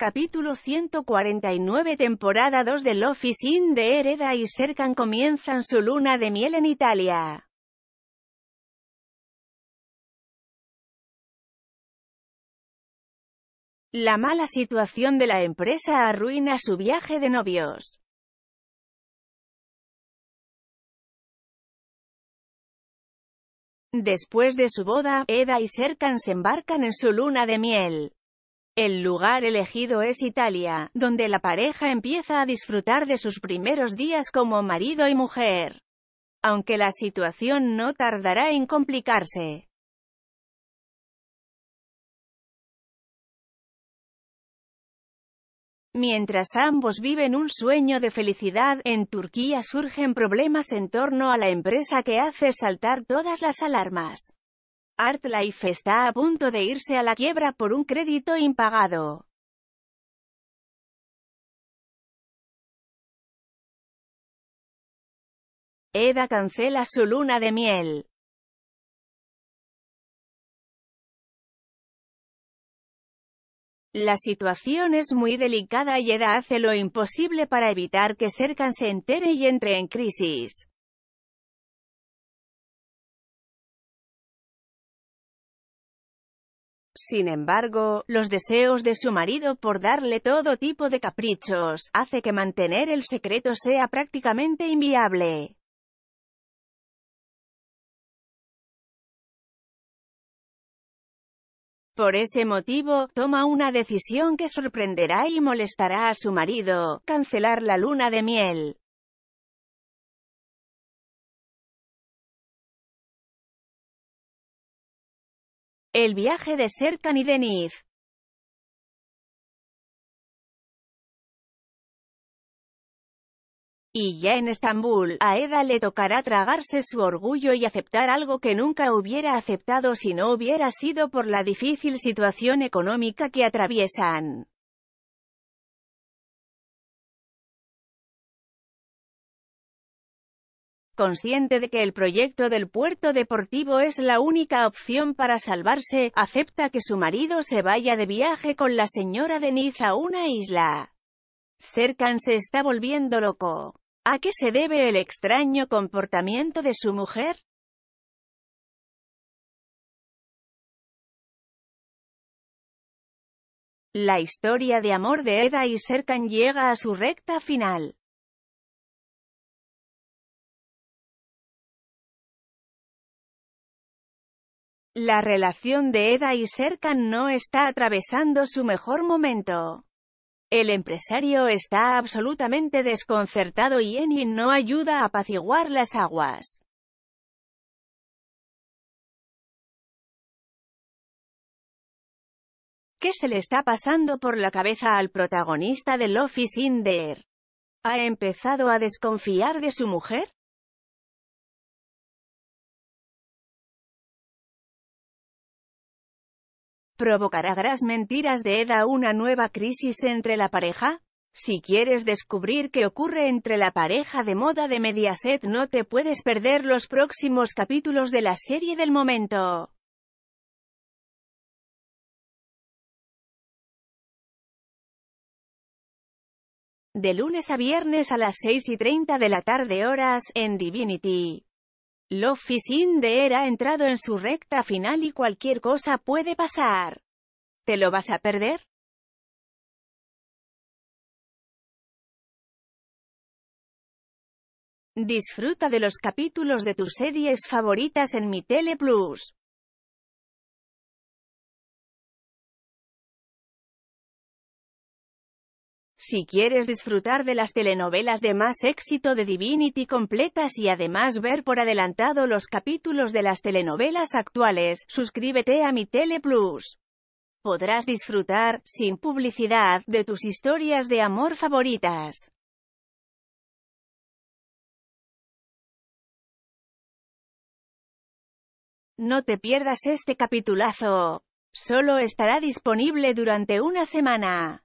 Capítulo 149 Temporada 2 de Office in de Hereda y Serkan comienzan su luna de miel en Italia. La mala situación de la empresa arruina su viaje de novios. Después de su boda, Eda y Serkan se embarcan en su luna de miel. El lugar elegido es Italia, donde la pareja empieza a disfrutar de sus primeros días como marido y mujer. Aunque la situación no tardará en complicarse. Mientras ambos viven un sueño de felicidad, en Turquía surgen problemas en torno a la empresa que hace saltar todas las alarmas. ArtLife está a punto de irse a la quiebra por un crédito impagado. Eda cancela su luna de miel. La situación es muy delicada y Eda hace lo imposible para evitar que Serkan se entere y entre en crisis. Sin embargo, los deseos de su marido por darle todo tipo de caprichos, hace que mantener el secreto sea prácticamente inviable. Por ese motivo, toma una decisión que sorprenderá y molestará a su marido, cancelar la luna de miel. El viaje de Serkan y Deniz. Y ya en Estambul, a Eda le tocará tragarse su orgullo y aceptar algo que nunca hubiera aceptado si no hubiera sido por la difícil situación económica que atraviesan. consciente de que el proyecto del puerto deportivo es la única opción para salvarse, acepta que su marido se vaya de viaje con la señora Denise a una isla. Serkan se está volviendo loco. ¿A qué se debe el extraño comportamiento de su mujer? La historia de amor de Eda y Serkan llega a su recta final. La relación de Eda y Serkan no está atravesando su mejor momento. El empresario está absolutamente desconcertado y Eni no ayuda a apaciguar las aguas. ¿Qué se le está pasando por la cabeza al protagonista del Office in the ¿Ha empezado a desconfiar de su mujer? ¿Provocará Gras Mentiras de Eda una nueva crisis entre la pareja? Si quieres descubrir qué ocurre entre la pareja de moda de Mediaset no te puedes perder los próximos capítulos de la serie del momento. De lunes a viernes a las 6 y 30 de la tarde horas, en Divinity. Sinder era entrado en su recta final y cualquier cosa puede pasar. ¿Te lo vas a perder? Disfruta de los capítulos de tus series favoritas en Mi Tele Si quieres disfrutar de las telenovelas de más éxito de Divinity completas y además ver por adelantado los capítulos de las telenovelas actuales, suscríbete a mi Teleplus. Podrás disfrutar, sin publicidad, de tus historias de amor favoritas. No te pierdas este capitulazo. Solo estará disponible durante una semana.